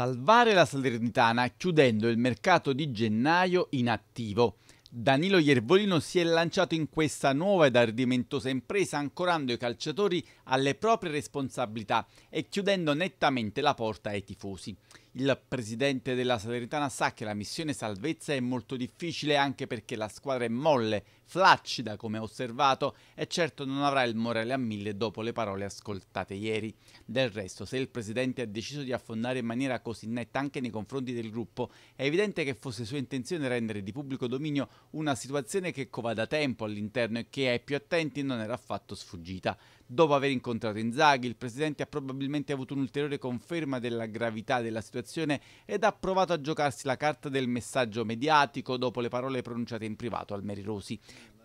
salvare la Salernitana chiudendo il mercato di gennaio inattivo. Danilo Iervolino si è lanciato in questa nuova ed ardimentosa impresa ancorando i calciatori alle proprie responsabilità e chiudendo nettamente la porta ai tifosi. Il presidente della Salernitana sa che la missione salvezza è molto difficile anche perché la squadra è molle, flaccida come ha osservato e certo non avrà il morale a mille dopo le parole ascoltate ieri. Del resto, se il presidente ha deciso di affondare in maniera così netta anche nei confronti del gruppo, è evidente che fosse sua intenzione rendere di pubblico dominio una situazione che cova da tempo all'interno e che ai più attenti non era affatto sfuggita. Dopo aver incontrato Inzaghi, il presidente ha probabilmente avuto un'ulteriore conferma della gravità della situazione comunicazione ed ha provato a giocarsi la carta del messaggio mediatico dopo le parole pronunciate in privato al Merirosi.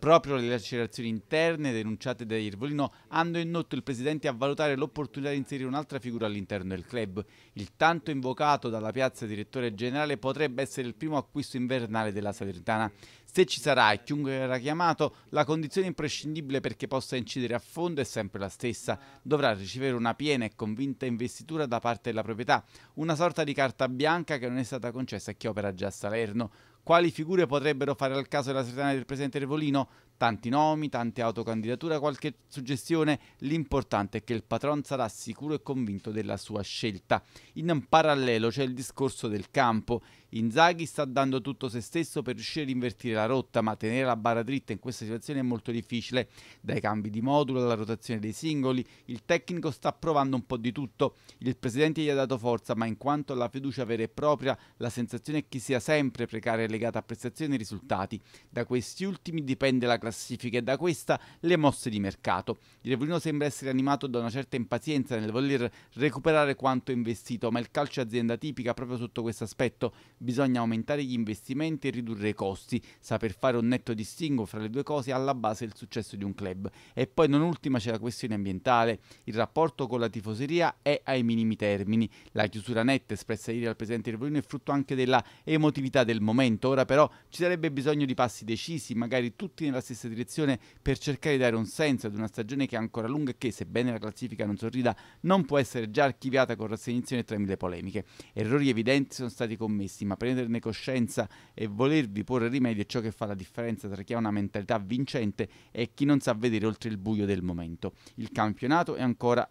Proprio le lacerazioni interne denunciate da Irvolino hanno indotto il presidente a valutare l'opportunità di inserire un'altra figura all'interno del club. Il tanto invocato dalla piazza direttore generale potrebbe essere il primo acquisto invernale della Salernitana. Se ci sarà e chiunque verrà chiamato, la condizione imprescindibile perché possa incidere a fondo è sempre la stessa. Dovrà ricevere una piena e convinta investitura da parte della proprietà, una sorta di carta bianca che non è stata concessa a chi opera già a Salerno. Quali figure potrebbero fare al caso della Sertana del presidente Revolino? tanti nomi, tante autocandidature, qualche suggestione, l'importante è che il patron sarà sicuro e convinto della sua scelta. In parallelo c'è il discorso del campo. Inzaghi sta dando tutto se stesso per riuscire a invertire la rotta, ma tenere la barra dritta in questa situazione è molto difficile. Dai cambi di modulo alla rotazione dei singoli, il tecnico sta provando un po' di tutto. Il presidente gli ha dato forza, ma in quanto alla fiducia vera e propria, la sensazione è che sia sempre precaria e legata a prestazioni e risultati. Da questi ultimi dipende la classifica e da questa le mosse di mercato. Il Revolino sembra essere animato da una certa impazienza nel voler recuperare quanto investito, ma il calcio è azienda tipica proprio sotto questo aspetto. Bisogna aumentare gli investimenti e ridurre i costi, saper fare un netto distinguo fra le due cose è alla base del successo di un club. E poi non ultima c'è la questione ambientale. Il rapporto con la tifoseria è ai minimi termini. La chiusura netta espressa ieri al presidente Revolino è frutto anche della emotività del momento. Ora però ci sarebbe bisogno di passi decisi, magari tutti nella stessa stessa direzione per cercare di dare un senso ad una stagione che è ancora lunga e che, sebbene la classifica non sorrida, non può essere già archiviata con rassegnazione tra mille polemiche. Errori evidenti sono stati commessi, ma prenderne coscienza e volervi porre rimedio è ciò che fa la differenza tra chi ha una mentalità vincente e chi non sa vedere oltre il buio del momento. Il campionato è ancora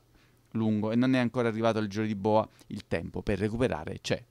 lungo e non è ancora arrivato al giro di boa, il tempo per recuperare c'è.